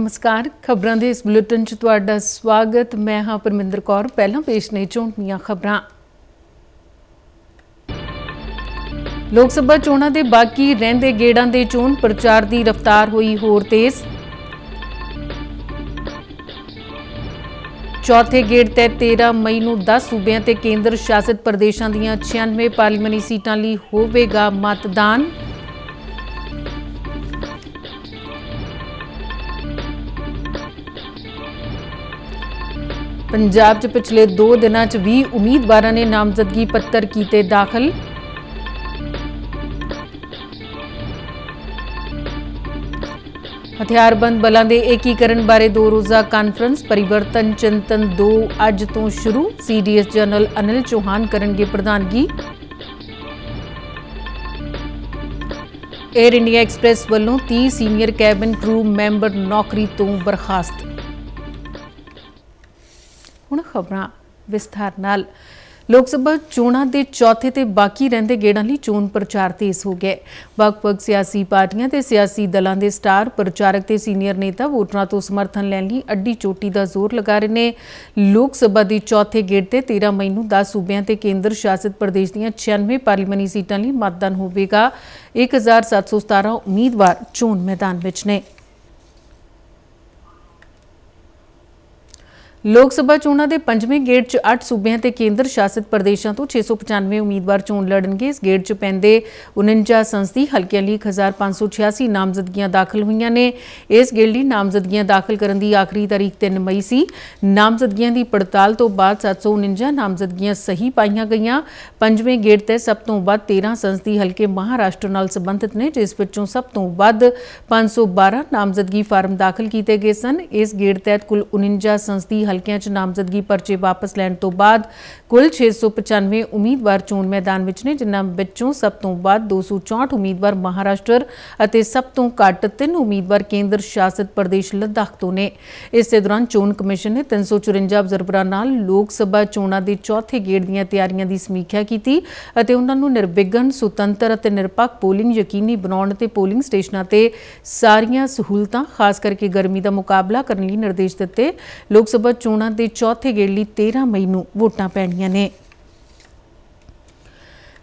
ਨਮਸਕਾਰ ਖਬਰਾਂ ਦੇ ਇਸ ਬੁਲੇਟਿਨ 'ਚ ਤੁਹਾਡਾ ਸਵਾਗਤ ਮੈਂ ਹਾਂ ਪਰਮਿੰਦਰ ਕੌਰ ਪਹਿਲਾਂ ਪੇਸ਼ ਨੇ ਝੋਂਟੀਆਂ ਖਬਰਾਂ ਲੋਕ ਸਭਾ ਚੋਣਾਂ ਦੇ ਬਾਕੀ ਰਹਿੰਦੇ ਗੇੜਾਂ ਦੇ ਚੋਣ ਪ੍ਰਚਾਰ ਦੀ ਰਫ਼ਤਾਰ ਹੋਈ ਹੋਰ ਤੇਜ਼ ਚੌਥੇ ਗੇੜ ਤੇ 13 ਮਈ ਨੂੰ 10 ਸੂਬਿਆਂ ਤੇ ਕੇਂਦਰ ਸ਼ਾਸਿਤ ਪ੍ਰਦੇਸ਼ਾਂ ਦੀਆਂ 96 ਪਾਰਲੀਮੈਂਟ ਸੀਟਾਂ ਲਈ ਹੋਵੇਗਾ ਮਤਦਾਨ ਪੰਜਾਬ 'ਚ ਪਿਛਲੇ 2 ਦਿਨਾਂ 'ਚ 20 ਉਮੀਦਵਾਰਾਂ ਨੇ ਨਾਮਜ਼ਦਗੀ ਪੱਤਰ ਕੀਤੇ ਦਾਖਲ ਹਥਿਆਰਬੰਦ ਬਲਾਂ ਦੇ ਏਕੀਕਰਨ ਬਾਰੇ ਦੋ ਰੋਜ਼ਾ ਕਾਨਫਰੰਸ ਪਰਿਵਰਤਨ ਚਿੰਤਨ 2 ਅੱਜ ਤੋਂ ਸ਼ੁਰੂ ਸੀਡੀਐਸ ਜਨਰਲ ਅਨਿਲ ਚੋਹਾਨ ਕਰਨਗੇ ਪ੍ਰਧਾਨਗੀ ਏਅਰ ਇੰਡੀਆ ਐਕਸਪ੍ਰੈਸ ਵੱਲੋਂ 30 ਸੀਨੀਅਰ ਕੈਬਨ ਕਰੂ ਮੈਂਬਰ ਨੌਕਰੀ ਤੋਂ ਬਰਖਾਸਤ ਹੁਣ ਖਬਰਾਂ ਵਿਸਥਾਰ ਨਾਲ ਲੋਕ ਸਭਾ ਚੋਣਾਂ ਦੇ ਚੌਥੇ ਤੇ ਬਾਕੀ ਰਹਿੰਦੇ ਗੇੜਾਂ ਲਈ ਚੋਣ ਪ੍ਰਚਾਰ ਤੇਜ਼ ਹੋ ਗਿਆ ਵੱਖ-ਵੱਖ ਸਿਆਸੀ ਪਾਰਟੀਆਂ ਤੇ ਸਿਆਸੀ ਦਲਾਂ ਦੇ ਸਟਾਰ ਪ੍ਰਚਾਰਕ ਤੇ ਸੀਨੀਅਰ ਨੇਤਾ ਵੋਟਰਾਂ ਤੋਂ ਸਮਰਥਨ ਲੈਣ ਲਈ ਅੱਡੀ ਚੋਟੀ ਦਾ ਜ਼ੋਰ ਲਗਾ ਰਹੇ ਨੇ ਲੋਕ ਸਭਾ ਦੇ ਚੌਥੇ ਗੇੜ ਤੇ 13 ਮਈ ਨੂੰ 10 ਸੂਬਿਆਂ ਤੇ ਕੇਂਦਰ ਸ਼ਾਸਿਤ ਪ੍ਰਦੇਸ਼ ਦੀਆਂ 96 ਪਾਰਲੀਮਾਨੀ ਸੀਟਾਂ ਲਈ ਮਤਦਾਨ ਹੋਵੇਗਾ 1717 ਉਮੀਦਵਾਰ ਚੋਣ ਮੈਦਾਨ ਵਿੱਚ ਨੇ ਲੋਕ ਸਭਾ ਚੋਣਾਂ ਦੇ ਪੰਜਵੇਂ ਗੇੜ 'ਚ 8 ਸੂਬਿਆਂ ਤੇ ਕੇਂਦਰ ਸ਼ਾਸਿਤ ਪ੍ਰਦੇਸ਼ਾਂ ਤੋਂ 695 ਉਮੀਦਵਾਰ ਚੋਣ ਲੜਨਗੇ ਇਸ ਗੇੜ 'ਚ ਪੈਂਦੇ 49 ਸੰਸਦੀ ਹਲਕਿਆਂ ਲਈ 1586 ਨਾਮਜ਼ਦਗੀਆਂ ਦਾਖਲ ਹੋਈਆਂ ਨੇ ਇਸ ਗੇੜ ਲਈ ਨਾਮਜ਼ਦਗੀਆਂ ਦਾਖਲ ਕਰਨ ਦੀ ਆਖਰੀ ਤਾਰੀਖ 3 ਮਈ ਸੀ ਨਾਮਜ਼ਦਗੀਆਂ ਦੀ ਪੜਤਾਲ ਤੋਂ ਬਾਅਦ 749 ਨਾਮਜ਼ਦਗੀਆਂ ਸਹੀ ਪਾਈਆਂ ਗਈਆਂ ਪੰਜਵੇਂ ਗੇੜ ਤੇ ਸਭ ਤੋਂ ਵੱਧ 13 ਸੰਸਦੀ ਹਲਕੇ ਮਹਾਰਾਸ਼ਟਰ ਨਾਲ ਸੰਬੰਧਿਤ ਨੇ ਜਿਸ ਵਿੱਚੋਂ ਸਭ ਤੋਂ ਵੱਧ 512 ਨਾਮਜ਼ਦਗੀ ਫਾਰਮ ਦਾਖਲ ਕੀਤੇ ਗਏ ਸਨ ਇਸ ਗੇੜ ਤਹਿਤ ਕੁੱਲ 49 ਸੰਸਦੀ ਹਲਕਿਆਂ 'ਚ ਨਾਮਜ਼ਦਗੀ ਪਰਚੇ ਵਾਪਸ ਲੈਣ ਤੋਂ ਬਾਅਦ ਕੁੱਲ 695 ਉਮੀਦਵਾਰ ਚੋਣ ਮੈਦਾਨ ਵਿੱਚ ਨੇ ਜਿਨ੍ਹਾਂ ਵਿੱਚੋਂ ਸਭ ਤੋਂ ਵੱਧ 264 ਉਮੀਦਵਾਰ ਮਹਾਰਾਸ਼ਟਰ ਅਤੇ ਸਭ ਤੋਂ ਘੱਟ 3 ਉਮੀਦਵਾਰ ਕੇਂਦਰ ਸ਼ਾਸਿਤ ਪ੍ਰਦੇਸ਼ ਲੱਦਾਖ ਤੋਂ ਨੇ ਇਸੇ ਦੌਰਾਨ ਚੋਣ ਕਮਿਸ਼ਨ ਨੇ 354 ਅਬਜ਼ਰਵਰਾਂ ਨਾਲ ਲੋਕ ਸਭਾ ਚੋਣਾਂ ਦੇ ਚੌਥੇ ਗੇੜ ਦੀਆਂ ਤਿਆਰੀਆਂ ਦੀ ਸਮੀਖਿਆ ਕੀਤੀ ਅਤੇ ਉਹਨਾਂ ਨੂੰ ਨਿਰਵਿਘਨ ਸੁਤੰਤਰ ਅਤੇ ਨਿਰਪੱਖ ਪੋਲਿੰਗ ਯਕੀਨੀ ਬਣਾਉਣ ਤੇ ਪੋਲਿੰਗ ਸਟੇਸ਼ਨਾਂ ਤੇ ਸਾਰੀਆਂ ਸਹੂਲਤਾਂ ਖਾਸ ਕਰਕੇ ਗਰਮੀ ਦਾ ਮੁਕਾਬਲਾ ਕਰਨ ਲਈ ਨਿਰਦੇਸ਼ ਦਿੱਤੇ ਲੋਕ ਸਭਾ ਚੋਣਾਂ ਦੇ ਚੌਥੇ ਗੇੜ ਲਈ 13 ਮਈ ਨੂੰ ਵੋਟਾਂ ਪੈਣੀਆਂ ਨੇ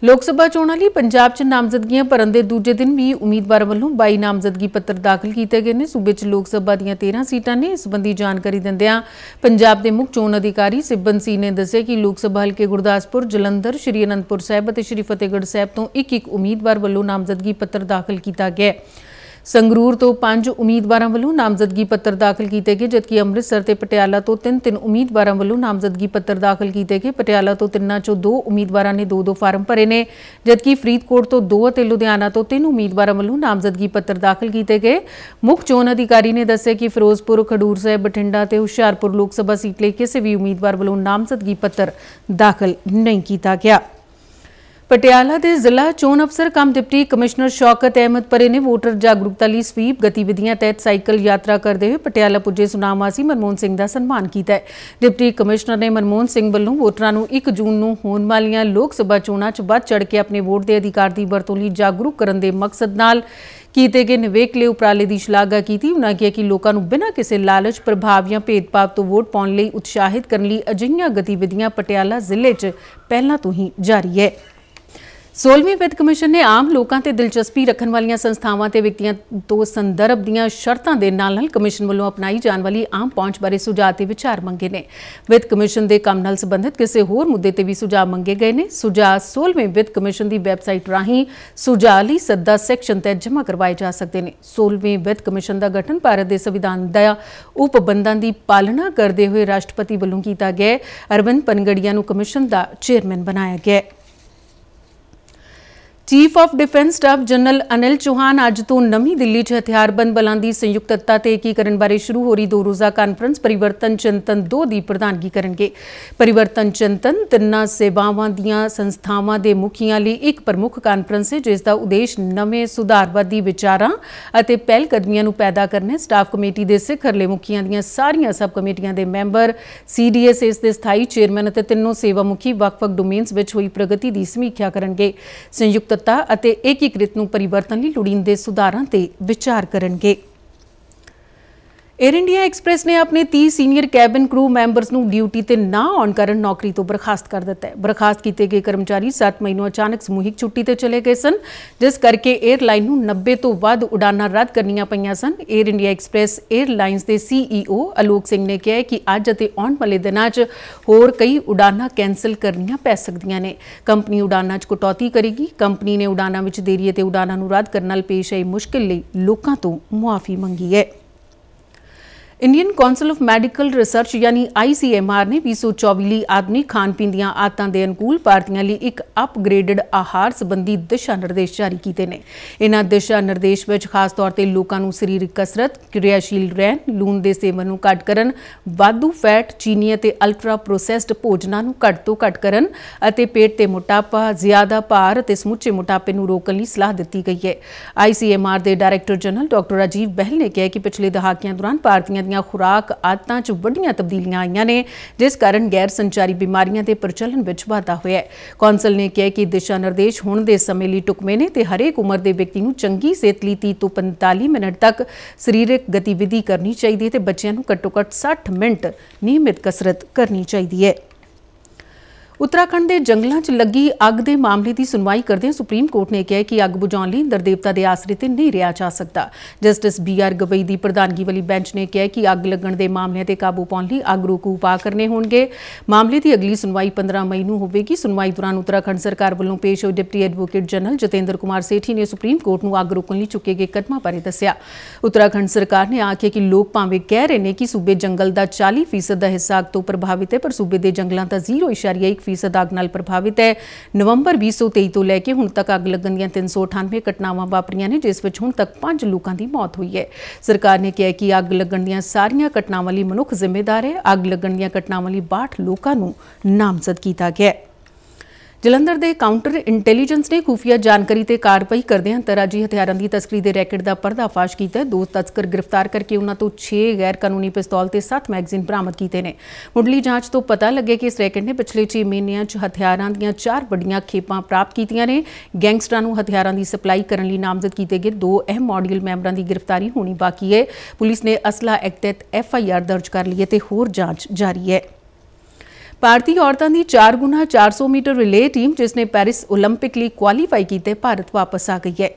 ਲੋਕ ਸਭਾ ਚੋਣਾਂ ਲਈ ਪੰਜਾਬ 'ਚ ਨਾਮਜ਼ਦਗੀਆਂ ਭਰਨ ਦੇ ਦੂਜੇ ਦਿਨ ਵੀ ਉਮੀਦਵਾਰ ਵੱਲੋਂ 22 ਨਾਮਜ਼ਦਗੀ ਪੱਤਰ ਦਾਖਲ ਕੀਤੇ ਗਏ ਨੇ ਸੂਬੇ 'ਚ ਲੋਕ ਸਭਾ ਦੀਆਂ 13 ਸੀਟਾਂ ਨੇ ਇਸ ਸੰਬੰਧੀ ਜਾਣਕਾਰੀ ਦਿੰਦਿਆਂ ਪੰਜਾਬ ਦੇ ਮੁੱਖ ਚੋਣ ਅਧਿਕਾਰੀ ਸਿਬਨ ਸੀ ਨੇ ਦੱਸਿਆ ਕਿ ਲੋਕ ਸਭਾ ਹਲਕੇ ਗੁਰਦਾਸਪੁਰ ਜਲੰਧਰ ਸ਼੍ਰੀ ਅਨੰਦਪੁਰ ਸਾਹਿਬ ਅਤੇ ਸ਼੍ਰੀ ਫਤਿਹਗੜ੍ਹ ਸਾਹਿਬ ਤੋਂ ਇੱਕ ਇੱਕ ਉਮੀਦਵਾਰ ਵੱਲੋਂ ਨਾਮਜ਼ਦਗੀ ਪੱਤਰ ਦਾਖਲ ਕੀਤਾ ਗਿਆ ਹੈ ਸੰਗਰੂਰ ਤੋਂ ਪੰਜ ਉਮੀਦਵਾਰਾਂ ਵੱਲੋਂ ਨਾਮਜ਼ਦਗੀ ਪੱਤਰ ਦਾਖਲ ਕੀਤੇ ਗਏ ਜਦਕਿ ਅੰਮ੍ਰਿਤਸਰ ਤੇ ਪਟਿਆਲਾ ਤੋਂ ਤਿੰਨ ਤਿੰਨ ਉਮੀਦਵਾਰਾਂ ਵੱਲੋਂ ਨਾਮਜ਼ਦਗੀ ਪੱਤਰ ਦਾਖਲ ਕੀਤੇ ਗਏ ਪਟਿਆਲਾ ਤੋਂ ਤਿੰਨਾਂ ਚੋਂ ਦੋ ਉਮੀਦਵਾਰਾਂ ਨੇ ਦੋ-ਦੋ ਫਾਰਮ ਭਰੇ ਨੇ ਜਦਕਿ ਫਰੀਦਕੋਟ ਤੋਂ ਦੋ ਅਤੇ ਲੁਧਿਆਣਾ ਤੋਂ ਤਿੰਨ ਉਮੀਦਵਾਰਾਂ ਵੱਲੋਂ ਨਾਮਜ਼ਦਗੀ ਪੱਤਰ ਦਾਖਲ ਕੀਤੇ ਗਏ ਮੁੱਖ ਚੋਣ ਅਧਿਕਾਰੀ ਨੇ ਦੱਸਿਆ ਕਿ ਫਿਰੋਜ਼ਪੁਰ ਖਡੂਰ ਸਾਹਿਬ ਬਠਿੰਡਾ ਤੇ ਹੁਸ਼ਿਆਰਪੁਰ ਲੋਕ ਸਭਾ ਸੀਟ ਲਈ ਕਿਸੇ ਵੀ ਉਮੀਦਵਾਰ ਵੱਲੋਂ ਨਾਮਜ਼ਦਗੀ ਪੱਤਰ ਦਾਖਲ ਨਹੀਂ ਕੀਤਾ ਗਿਆ ਪਟਿਆਲਾ ਦੇ ਜ਼ਿਲ੍ਹਾ ਚੋਣ ਅਫਸਰ cum deputy commissioner Shaukat Ahmad Pare ਨੇ ਵੋਟਰ ਜਾਗਰੂਕਤਾ ਲਈ ਸਵੀਪ ਗਤੀਵਿਧੀਆਂ ਤਹਿਤ ਸਾਈਕਲ ਯਾਤਰਾ ਕਰਦੇ ਹੋਏ ਪਟਿਆਲਾ ਪੁੱਜੇ ਸੁਨਾਮਾਸੀ ਮਨਮੋਹਨ ਸਿੰਘ ਦਾ ਸਨਮਾਨ ਕੀਤਾ ਹੈ ਡਿਪਟੀ ਕਮਿਸ਼ਨਰ ਨੇ ਮਨਮੋਹਨ ਸਿੰਘ ਵੱਲੋਂ ਵੋਟਰਾਂ ਨੂੰ 1 ਜੂਨ ਨੂੰ ਹੋਣ ਵਾਲੀਆਂ ਲੋਕ ਸਭਾ ਚੋਣਾਂ 'ਚ ਵੱਧ ਚੜ ਕੇ ਆਪਣੇ ਵੋਟ ਦੇ ਅਧਿਕਾਰ ਦੀ ਵਰਤੋਂ ਲਈ ਜਾਗਰੂਕ ਕਰਨ ਦੇ ਮਕਸਦ ਨਾਲ ਕੀਤੇ ਗਏ ਨਿਵੇਕਲੇ ਉਪਰਾਲੇ ਦੀ ਸ਼ਲਾਘਾ ਕੀਤੀ ਉਹਨਾਂ ਕਿਹਾ ਕਿ ਲੋਕਾਂ ਨੂੰ ਬਿਨਾਂ ਕਿਸੇ ਲਾਲਚ ਪ੍ਰਭਾਵ ਜਾਂ ਭੇਦਭਾਵ ਤੋਂ ਵੋਟ ਪਾਉਣ ਲਈ ਉਤਸ਼ਾਹਿਤ ਕਰਨ ਲਈ ਅਜਿਹੀਆਂ ਗਤੀਵਿਧੀਆਂ ਪਟਿਆਲਾ ਜ਼ਿਲ੍ਹੇ 'ਚ ਪਹਿਲਾਂ ਤੋਂ ਹੀ ਜਾਰੀ ਹੈ 16ਵੀਂ ਵਿੱਤ ਕਮਿਸ਼ਨ ਨੇ ਆਮ ਲੋਕਾਂ ਤੇ ਦਿਲਚਸਪੀ ਰੱਖਣ ਵਾਲੀਆਂ ਸੰਸਥਾਵਾਂ ਤੇ ਵਿਅਕਤੀਆਂ ਤੋਂ ਸੰਦਰਭ ਦੀਆਂ ਸ਼ਰਤਾਂ ਦੇ ਨਾਲ ਨਾਲ ਕਮਿਸ਼ਨ ਵੱਲੋਂ ਅਪਣਾਈ ਜਾਣ ਵਾਲੀ ਆਮ ਪਹੁੰਚ ਬਾਰੇ ਸੁਝਾਅ ਤੇ ਵਿਚਾਰ ਮੰਗੇ ਨੇ ਵਿੱਤ ਕਮਿਸ਼ਨ ਦੇ ਕੰਮ ਨਾਲ ਸੰਬੰਧਿਤ ਕਿਸੇ ਹੋਰ ਮੁੱਦੇ ਤੇ ਵੀ ਸੁਝਾਅ ਮੰਗੇ ਗਏ ਨੇ ਸੁਝਾਅ 16ਵੇਂ ਵਿੱਤ ਕਮਿਸ਼ਨ ਦੀ ਵੈਬਸਾਈਟ ਰਾਹੀਂ ਸੁਝਾਅ ਲਈ ਸੱਦਾ ਸੈਕਸ਼ਨ ਤੇ ਜਮ੍ਹਾਂ ਕਰਵਾਏ ਜਾ ਸਕਦੇ ਨੇ 16ਵੇਂ ਵਿੱਤ ਕਮਿਸ਼ਨ ਦਾ ਗਠਨ ਭਾਰਤ ਦੇ ਸੰਵਿਧਾਨ ਦਾ ਉਪਬੰਧਾਂ ਦੀ ਪਾਲਣਾ ਕਰਦੇ ਹੋਏ ਰਾਸ਼ਟਰਪਤੀ ਵੱਲੋਂ ਕੀਤਾ ਗਿਆ ਅਰਵਿੰਦ ਪਨਗੜੀਆ ਨੂੰ ਕਮਿਸ਼ਨ ਦਾ ਚੇਅਰਮੈਨ ਬਣਾਇਆ ਗਿਆ ਹੈ chief of defence staff general Anil Chauhan ਅੱਜ ਤੋਂ ਨਵੀਂ ਦਿੱਲੀ 'ਚ ਹਥਿਆਰਬੰਦ ਬਲਾਂ ਦੀ ਸੰਯੁਕਤਤਾ ਤੇ ਏਕੀਕਰਨ ਬਾਰੇ ਸ਼ੁਰੂ ਹੋ ਰਹੀ ਦੋ ਰੋਜ਼ਾ ਕਾਨਫਰੰਸ ਪਰਿਵਰਤਨ ਚਿੰਤਨ 2 ਦੀ ਪ੍ਰਧਾਨਗੀ ਕਰਨਗੇ ਪਰਿਵਰਤਨ ਚਿੰਤਨ ਤਿੰਨਾਂ ਸੇਵਾਵਾਂ ਦੀਆਂ ਸੰਸਥਾਵਾਂ ਦੇ ਮੁਖੀਆਂ ਲਈ ਇੱਕ ਪ੍ਰਮੁੱਖ ਕਾਨਫਰੰਸ ਹੈ ਜਿਸ ਦਾ ਉਦੇਸ਼ ਨਵੇਂ ਸੁਧਾਰਵਾਦੀ ਵਿਚਾਰਾਂ ਅਤੇ ਪਹਿਲ ਕਦਮੀਆਂ ਨੂੰ ਪੈਦਾ ਕਰਨਾ ਹੈ ਸਟਾਫ ਕਮੇਟੀ ਦੇ ਸਿਖਰਲੇ ਮੁਖੀਆਂ ਦੀਆਂ ਸਾਰੀਆਂ ਸਬ ਕਮੇਟੀਆਂ ਦੇ ਮੈਂਬਰ ਸੀਡੀਐਸਐਸ ਦੇ ਸਥਾਈ ਚੇਅਰਮੈਨ ਅਤੇ ਤਿੰਨੋਂ ਸੇਵਾ ਮੁਖੀ ਵੱਖ-ਵੱਖ ਡੋਮੇਨਸ ਵਿੱਚ ਹੋਈ ਪ੍ਰਗਤੀ ਦੀ ਸਮੀਖਿਆ ਕਰਨਗੇ ਸੰਯੁਕਤ ਸੁਤੰਤਰਤਾ ਅਤੇ ਏਕੀਕ੍ਰਿਤ ਨੂੰ ਪਰਿਵਰਤਨ ਲਈ ਲੋੜੀਂਦੇ ਸੁਧਾਰਾਂ ਤੇ ਵਿਚਾਰ ਕਰਨਗੇ ਏਅਰ ਇੰਡੀਆ ਐਕਸਪ੍ਰੈਸ ਨੇ ਆਪਣੇ 30 ਸੀਨੀਅਰ ਕੈਬਨ ਕਰੂ ਮੈਂਬਰਸ ਨੂੰ ਡਿਊਟੀ ਤੇ ਨਾ ਆਉਣ ਕਾਰਨ ਨੌਕਰੀ ਤੋਂ ਬਰਖਾਸਤ ਕਰ ਦਿੱਤਾ ਹੈ ਬਰਖਾਸਤ ਕੀਤੇ ਗਏ ਕਰਮਚਾਰੀ 7 ਮਹੀਨੇ ਅਚਾਨਕ ਸਮੂਹਿਕ ਛੁੱਟੀ ਤੇ ਚਲੇ ਗਏ ਸਨ ਜਿਸ ਕਰਕੇ 에ਅਰਲਾਈਨ ਨੂੰ 90 ਤੋਂ ਵੱਧ ਉਡਾਨਾਂ ਰੱਦ ਕਰਨੀਆਂ ਪਈਆਂ ਸਨ ਏਅਰ ਇੰਡੀਆ ਐਕਸਪ੍ਰੈਸ 에ਅਰਲਾਈਨਸ ਦੇ ਸੀਈਓ e ਅਲੋਕ ਸਿੰਘ ਨੇ ਕਿਹਾ ਕਿ ਅੱਜ ਅਤੇ ਆਉਣ ਵਾਲੇ ਦਿਨਾਂ 'ਚ ਹੋਰ ਕਈ ਉਡਾਨਾਂ ਕੈਨਸਲ ਕਰਨੀਆਂ ਪੈ ਸਕਦੀਆਂ ਨੇ ਕੰਪਨੀ ਉਡਾਨਾਂ 'ਚ ਕਟੌਤੀ ਕਰੇਗੀ ਕੰਪਨੀ ਨੇ ਉਡਾਨਾਂ ਵਿੱਚ ਦੇਰੀ ਅਤੇ ਉਡਾਨਾਂ ਨੂੰ ਰੱਦ ਕਰਨ ਨਾਲ ਪੇਸ਼ ਆਈ ਮੁਸ਼ਕਲ ਲਈ ਲੋਕਾਂ ਤੋਂ ਮੁਆਫੀ ਮੰਗੀ ਹੈ Indian council of medical research ਯਾਨੀ ICMR ਨੇ 224 ਆਦਮੀ ਖਾਣ ਪੀਣ ਦੀਆਂ ਆਦਤਾਂ ਦੇ ਅਨੁਕੂਲ ਭਾਰਤੀਆਂ ਲਈ ਇੱਕ ਅਪਗ੍ਰੇਡਡ ਆਹਾਰ ਸੰਬੰਧੀ ਦਿਸ਼ਾ ਨਿਰਦੇਸ਼ ਜਾਰੀ ਕੀਤੇ ਨੇ ਇਹਨਾਂ ਦਿਸ਼ਾ ਨਿਰਦੇਸ਼ ਵਿੱਚ ਖਾਸ ਤੌਰ ਤੇ ਲੋਕਾਂ ਨੂੰ ਸਰੀਰਕ ਕਸਰਤ, ਕਿਰਿਆਸ਼ੀਲ ਰਹਿਣ, ਲੂਣ ਦੇ ਸੇਵਨ ਨੂੰ ਘੱਟ ਕਰਨ, ਵਾਧੂ ਫੈਟ, ਚੀਨੀ ਅਤੇ ਅਲਟਰਾ ਪ੍ਰੋਸੈਸਡ ਭੋਜਨਾਂ ਨੂੰ ਘੱਟ ਤੋਂ ਘੱਟ ਕਰਨ ਅਤੇ ਪੇਟ ਤੇ ਮੋਟਾਪਾ, ਜ਼ਿਆਦਾ ਭਾਰ ਅਤੇ ਸਮੁੱਚੇ ਮੋਟਾਪੇ ਨੂੰ ਰੋਕਣ ਲਈ ਸਲਾਹ ਦਿੱਤੀ ਗਈ ਹੈ। ICMR ਦੇ director general doctor Rajiv Behl ਨੇ ਕਿਹਾ ਕਿ ਪਿਛਲੇ ਦਹਾਕਿਆਂ ਦੌਰਾਨ ਭਾਰਤੀਆਂ ਨਵੀਆਂ ਖੁਰਾਕ ਆਦਤਾਂ 'ਚ ਵੱਡੀਆਂ ਤਬਦੀਲੀਆਂ ਆਈਆਂ ਨੇ ਜਿਸ ਕਾਰਨ ਗੈਰ ਸੰਚਾਰੀ ਬਿਮਾਰੀਆਂ ਦੇ ਪ੍ਰਚਲਨ ਵਿੱਚ ਵਾਧਾ ਹੋਇਆ ਹੈ ਕੌਂਸਲ ਨੇ ਕਿਹਾ ਕਿ ਦਿਸ਼ਾ ਨਿਰਦੇਸ਼ ਹੁਣ ਦੇ ਸਮੇਂ ਲਈ ਟੁਕਮੇ ਨੇ ਤੇ ਹਰੇਕ ਉਮਰ ਦੇ ਵਿਅਕਤੀ ਨੂੰ ਚੰਗੀ ਸਿਹਤ ਲਈ 30 ਤੋਂ 45 ਮਿੰਟ ਤੱਕ ਸਰੀਰਕ ਗਤੀਵਿਧੀ ਕਰਨੀ ਚਾਹੀਦੀ ਹੈ ਤੇ ਬੱਚਿਆਂ ਨੂੰ ਘੱਟੋ-ਘੱਟ 60 ਮਿੰਟ ਨਿਯਮਿਤ ਕਸਰਤ ਕਰਨੀ ਚਾਹੀਦੀ ਹੈ ਉੱਤਰਾਖੰਡ ਦੇ ਜੰਗਲਾਂ 'ਚ ਲੱਗੀ ਅੱਗ ਦੇ ਮਾਮਲੇ ਦੀ ਸੁਣਵਾਈ ਕਰਦੇ ਸੁਪਰੀਮ ਕੋਰਟ ਨੇ ਕਿਹਾ ਕਿ ਅੱਗ ਬੁਝਾਉਣ ਲਈ ਦਰਦੇਵਤਾ ਦੇ ਆਸਰੇ ਤੇ ਨਹੀਂ ਰਿਹਾ ਜਾ ਸਕਦਾ ਜਸਟਿਸ ਬੀ ਆਰ ਗਵਈ ਦੀ ਪ੍ਰਧਾਨਗੀ ਵਾਲੀ ਬੈਂਚ ਨੇ ਕਿਹਾ ਕਿ ਅੱਗ ਲੱਗਣ ਦੇ ਮਾਮਲਿਆਂ ਤੇ ਕਾਬੂ ਪਾਉਣ ਲਈ ਅੱਗ ਰੋਕੂ ਉਪਾਅ ਕਰਨੇ ਹੋਣਗੇ ਮਾਮਲੇ ਦੀ ਅਗਲੀ ਸੁਣਵਾਈ 15 ਮਈ ਨੂੰ ਹੋਵੇਗੀ ਸੁਣਵਾਈ ਦੌਰਾਨ ਉੱਤਰਾਖੰਡ ਸਰਕਾਰ ਵੱਲੋਂ ਪੇਸ਼ ਹੋਏ deputy advocate general Jatinder Kumar Sethi ਨੇ ਸੁਪਰੀਮ ਕੋਰਟ ਨੂੰ ਅੱਗ ਰੋਕਣ ਲਈ ਚੁੱਕੇ ਗਏ ਕਦਮਾਂ ਬਾਰੇ ਦੱਸਿਆ ਉੱਤਰਾਖੰਡ ਸਰਕਾਰ ਨੇ ਆਖਿਆ ਕਿ ਲੋਕ ਭਾਵੇਂ ਕਹਿ ਰਹੇ ਨੇ ਕਿ ਸੂਬੇ ਜੰਗਲ ਦਾ 40% ਦਾ ਹਿੱਸਾ ਅੱਗ ਤੋਂ ਪ੍ਰਭਾਵਿਤ ਹੈ ਪਰ ਸੂਬੇ ਦੇ ਜੰਗਲਾਂ ਦਾ 0.1 ਫੀਸਦ ਅੱਗ ਨਾਲ ਪ੍ਰਭਾਵਿਤ ਹੈ ਨਵੰਬਰ 2023 ਤੋਂ ਲੈ ਕੇ ਹੁਣ ਤੱਕ ਅੱਗ ਲੱਗਣ ਦੀਆਂ 398 ਘਟਨਾਵਾਂ ਵਾਪਰੀਆਂ ਨੇ ਜਿਸ ਵਿੱਚ ਹੁਣ ਤੱਕ 5 ਲੋਕਾਂ ਦੀ ਮੌਤ ਹੋਈ ਹੈ ਸਰਕਾਰ ਨੇ ਕਿਹਾ ਕਿ ਅੱਗ ਲੱਗਣ ਦੀਆਂ ਸਾਰੀਆਂ ਘਟਨਾਵਾਂ ਲਈ ਮਨੁੱਖ ਜ਼ਿੰਮੇਵਾਰ ਹੈ ਅੱਗ ਲੱਗਣ ਦੀਆਂ ਘਟਨਾਵਾਂ ਲਈ 62 ਲੋਕਾਂ ਨੂੰ ਨਾਮਜ਼ਦ ਕੀਤਾ ਗਿਆ ਹੈ ਜਲੰਧਰ ਦੇ ਕਾਊਂਟਰ ਇੰਟੈਲੀਜੈਂਸ ਨੇ ਖੂਫੀਆ ਜਾਣਕਾਰੀ ਤੇ ਕਾਰਵਾਈ ਕਰਦਿਆਂ ਤਰਾਜੀ ਹਥਿਆਰਾਂ ਦੀ ਤਸਕਰੀ ਦੇ ਰੈਕਟ ਦਾ ਪਰਦਾਫਾਸ਼ ਕੀਤਾ ਦੋ ਤਸਕਰ ਗ੍ਰਿਫਤਾਰ ਕਰਕੇ ਉਹਨਾਂ ਤੋਂ 6 ਗੈਰ ਕਾਨੂੰਨੀ ਪਿਸਤੌਲ ਤੇ 7 ਮੈਗਜ਼ੀਨ ਬਰਾਮਦ ਕੀਤੇ ਨੇ ਮੁੱਢਲੀ ਜਾਂਚ ਤੋਂ ਪਤਾ ਲੱਗਿਆ ਕਿ ਇਸ ਰੈਕਟ ਨੇ ਪਿਛਲੇ 6 ਮਹੀਨਿਆਂ 'ਚ ਹਥਿਆਰਾਂ ਦੀਆਂ 4 ਵੱਡੀਆਂ ਖੇਪਾਂ ਪ੍ਰਾਪਤ ਕੀਤੀਆਂ ਨੇ ਗੈਂਗਸਟਰਾਂ ਨੂੰ ਹਥਿਆਰਾਂ ਦੀ ਸਪਲਾਈ ਕਰਨ ਲਈ ਨਾਮਜ਼ਦ ਕੀਤੇ ਗਏ ਦੋ ਅਹਿਮ ਮੋਡਿਊਲ ਮੈਂਬਰਾਂ ਦੀ ਗ੍ਰਿਫਤਾਰੀ ਹੋਣੀ ਬਾਕੀ ਹੈ ਪੁਲਿਸ ਨੇ ਅਸਲਾ ਐਕਟ ਤਹਿਤ ਐਫ ਆਈ ਆਰ ਦਰਜ ਕਰ ਲਈ ਹੈ ਤੇ ਹੋਰ ਜਾਂਚ ਜਾਰੀ ਹੈ भारतीय औरतों की चार गुना चार सौ मीटर रिले टीम जिसने पैरिस ओलंपिक लिए क्वालीफाई ਕੀਤੇ भारत वापस आ गई है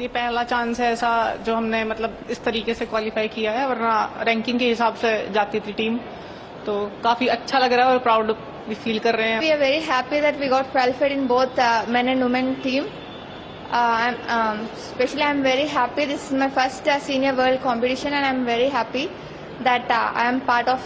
ये पहला चांस है ऐसा जो हमने मतलब इस तरीके से क्वालिफाई किया है वरना रैंकिंग के हिसाब से जाती थी टीम तो काफी अच्छा लग रहा है और प्राउड भी फील कर रहे हैं we are very happy that we got qualified in both men and women team Uh, I'm, um, especially I'm very happy. This is my first uh, senior world competition and I'm very happy that uh, am part of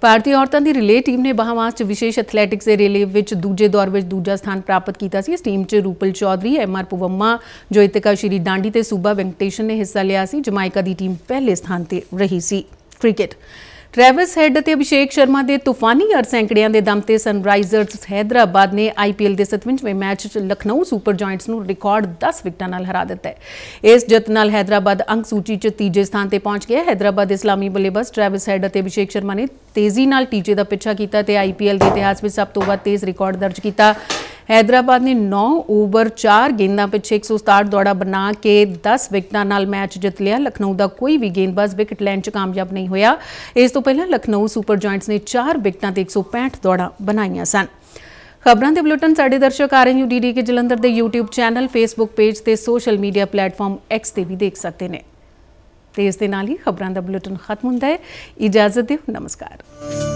ਭਾਰਤੀ ਔਰਤਾਂ ਦੀ ਰਿਲੇ team ਨੇ ਬਹਾਮਾਸ 'ਚ ਵਿਸ਼ੇਸ਼ athletics ਦੇ ਰਿਲੇ ਵਿੱਚ ਦੂਜੇ ਦੌਰ ਵਿੱਚ ਦੂਜਾ ਸਥਾਨ ਪ੍ਰਾਪਤ ਕੀਤਾ ਸੀ ਇਸ ਟੀਮ 'ਚ ਰੂਪਲ ਚੌਧਰੀ ਐਮ ਆਰ ਪੁਵੰਮਾ ਜੋਇਤਿਕਾ ਸ਼੍ਰੀ ਡਾਂਡੀ ਤੇ ਸੂਬਾ ਵੈਂਕਟੇਸ਼ਨ ਨੇ ਹਿੱਸਾ ਲਿਆ ਸੀ ਜਮਾਇਕਾ ਦੀ ਟੀਮ ਪਹਿਲੇ ਸਥਾਨ ਤੇ ਰਹੀ ਸੀ ਕ੍ਰਿਕਟ ਟ੍ਰੈਵਿਸ ਹੈਡ ਅਤੇ ਅਭਿਸ਼ੇਕ ਸ਼ਰਮਾ ਦੇ ਤੂਫਾਨੀ ਅਰ ਸੈਂਕੜਿਆਂ ਦੇ ਦਮ ਤੇ ਸਨਰਾਈਜ਼ਰਸ ਹైదరాబాద్ ਨੇ ਆਈਪੀਐਲ ਦੇ 57ਵੇਂ ਮੈਚ ਵਿੱਚ ਲਖਨਊ ਸੁਪਰ ਜਾਇੰਟਸ ਨੂੰ ਰਿਕਾਰਡ 10 ਵਿਕਟਾਂ ਨਾਲ ਹਰਾ ਦਿੱਤਾ ਹੈ ਇਸ ਜਿੱਤ ਨਾਲ ਹైదరాబాద్ ਅੰਕ ਸੂਚੀ 'ਚ ਤੀਜੇ ਸਥਾਨ ਤੇ ਪਹੁੰਚ ਗਿਆ ਹੈ ਹైదరాబాద్ ਇਸਲਾਮੀ ਬੱਲੇਬਾਜ਼ ਟ੍ਰੈਵਿਸ ਹੈਡ ਅਤੇ ਅਭਿਸ਼ੇਕ ਸ਼ਰਮਾ ਨੇ ਤੇਜ਼ੀ ਨਾਲ ਟੀਚੇ ਦਾ ਪਿੱਛਾ ਕੀਤਾ ਤੇ ਆਈਪੀਐਲ ਦੇ ਇਤਿਹਾਸ ਵਿੱਚ ਸਭ ਤੋਂ ਵੱਧ ਤੇਜ਼ ਰਿਕਾਰਡ ਦਰਜ ਕੀਤਾ ਹైదరాబాద్ ਨੇ 9 ਓਵਰ 4 ਗੇਂਦਾਂ ਪਿੱਛੇ 167 ਦੌੜਾ ਬਣਾ ਕੇ 10 ਵਿਕਟਾਂ ਨਾਲ ਮੈਚ ਜਿੱਤ ਲਿਆ ਲਖਨਊ ਦਾ ਕੋਈ ਵੀ ਗੇਂਦਬਾਜ਼ ਵਿਕਟ ਲੈਣ 'ਚ ਕਾਮਯਾਬ ਨਹੀਂ ਹੋਇਆ ਇਸ ਤੋਂ ਪਹਿਲਾਂ ਲਖਨਊ ਸੁਪਰ ਜਾਇੰਟਸ ਨੇ 4 ਵਿਕਟਾਂ ਤੇ 165 ਦੌੜਾ ਬਣਾਈਆਂ ਸਨ ਖਬਰਾਂ ਦੇ ਬੁਲੇਟਿਨ ਸਾਡੇ ਦਰਸ਼ਕ ਆ ਰਹੇ ਡੀਡੀ ਕੇ ਜਲੰਧਰ ਦੇ YouTube ਚੈਨਲ Facebook ਪੇਜ ਤੇ ਸੋਸ਼ਲ ਮੀਡੀਆ ਪਲੇਟਫਾਰਮ X ਤੇ ਵੀ ਦੇਖ ਸਕਦੇ ਨੇ ਤੇ ਇਸ ਦੇ ਨਾਲ ਹੀ ਖਬਰਾਂ ਦਾ ਬੁਲੇਟਿਨ ਖਤਮ ਹੁੰਦਾ ਹੈ ਇਜਾਜ਼ਤ ਦਿਓ ਨਮਸਕਾਰ